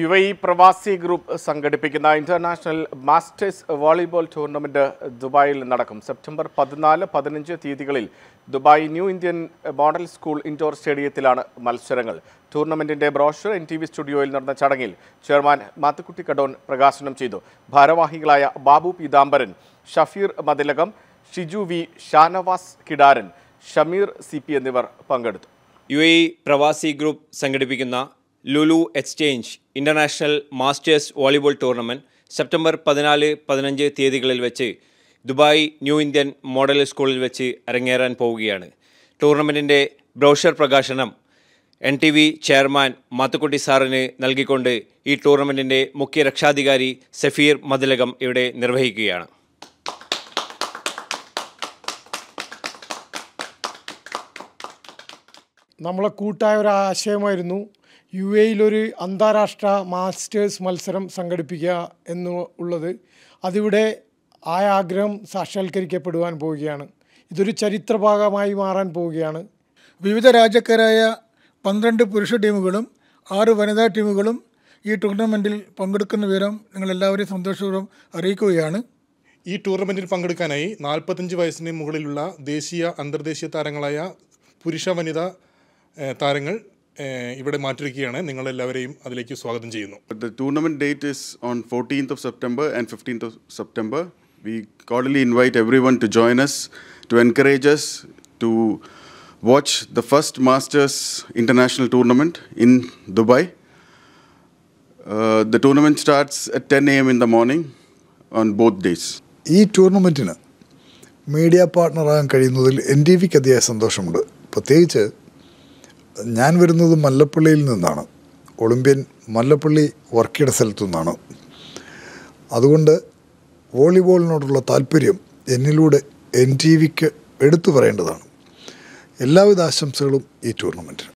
U A Pravasi group സംഘടിപ്പിക്കുന്ന international masters volleyball tournament ദുബായിൽ നടക്കും സെപ്റ്റംബർ പതിനാല് പതിനഞ്ച് തീയതികളിൽ Dubai new Indian model school indoor സ്റ്റേഡിയത്തിലാണ് മത്സരങ്ങൾ ടൂർണമെന്റിന്റെ ബ്രോഷർ എൻ ടി വി സ്റ്റുഡിയോയിൽ നടന്ന ചടങ്ങിൽ ചെയർമാൻ മാത്തുക്കുട്ടി കടോൻ പ്രകാശനം ചെയ്തു ഭാരവാഹികളായ ബാബു പീതാംബരൻ ഷഫീർ മതിലകം ഷിജു വി ഷാനവാസ് കിടാരൻ ഷമീർ സി എന്നിവർ പങ്കെടുത്തു യു എ പ്രവാസി ഗ്രൂപ്പ് സംഘടിപ്പിക്കുന്ന Lulu exchange international masters volleyball tournament September പതിനാല് പതിനഞ്ച് തീയതികളിൽ വെച്ച് ദുബായ് ന്യൂ ഇന്ത്യൻ മോഡൽ സ്കൂളിൽ വെച്ച് അരങ്ങേറാൻ പോവുകയാണ് ടൂർണമെൻറ്റിൻ്റെ ബ്രോഷർ പ്രകാശനം N T V chairman Mathukutty സാറിന് നൽകിക്കൊണ്ട് ഈ ടൂർണമെൻറ്റിൻ്റെ മുഖ്യ രക്ഷാധികാരി സഫീർ മതിലകം ഇവിടെ നിർവഹിക്കുകയാണ് നമ്മളെ കൂട്ടായ ഒരു ആശയമായിരുന്നു യു ഒരു അന്താരാഷ്ട്ര മാസ്റ്റേഴ്സ് മത്സരം സംഘടിപ്പിക്കുക എന്ന് ഉള്ളത് അതിവിടെ ആ ആഗ്രഹം സാക്ഷാത്കരിക്കപ്പെടുവാൻ പോവുകയാണ് ഇതൊരു ചരിത്രഭാഗമായി മാറാൻ പോവുകയാണ് വിവിധ രാജ്യക്കാരായ പന്ത്രണ്ട് പുരുഷ ടീമുകളും ആറ് വനിതാ ടീമുകളും ഈ ടൂർണമെൻറ്റിൽ പങ്കെടുക്കുന്ന വിവരം നിങ്ങളെല്ലാവരെയും സന്തോഷപൂർവ്വം അറിയിക്കുകയാണ് ഈ ടൂർണമെൻറ്റിൽ പങ്കെടുക്കാനായി നാൽപ്പത്തഞ്ച് വയസ്സിന് മുകളിലുള്ള ദേശീയ അന്തർദേശീയ താരങ്ങളായ പുരുഷ വനിതാ താരങ്ങൾ ഇവിടെ മാറ്റിയിരിക്കുകയാണ് നിങ്ങളെല്ലാവരെയും അതിലേക്ക് സ്വാഗതം ചെയ്യുന്നു the tournament date is on fourteen of September and fifteen of September we cordially invite everyone to join us to encourages to watch the first masters international tournament in Dubai the tournament starts at ten A M in the morning on both days ഈ ടൂർണമെൻറ്റിന് media പാർട്ട്ണറാകാൻ കഴിയുന്നതിൽ N D വിക്ക് അതിയായ സന്തോഷമുണ്ട് പ്രത്യേകിച്ച് ഞാൻ വരുന്നത് മല്ലപ്പള്ളിയിൽ നിന്നാണ് ഒളിമ്പ്യൻ മല്ലപ്പള്ളി വർക്ക് സ്ഥലത്തു നിന്നാണ് അതുകൊണ്ട് വോളിബോളിനോടുള്ള താല്പര്യം എന്നിലൂടെ എൻ ടി വിക്ക് എടുത്തു പറയേണ്ടതാണ് എല്ലാവിധ ആശംസകളും ഈ ടൂർണമെൻറ്റിന്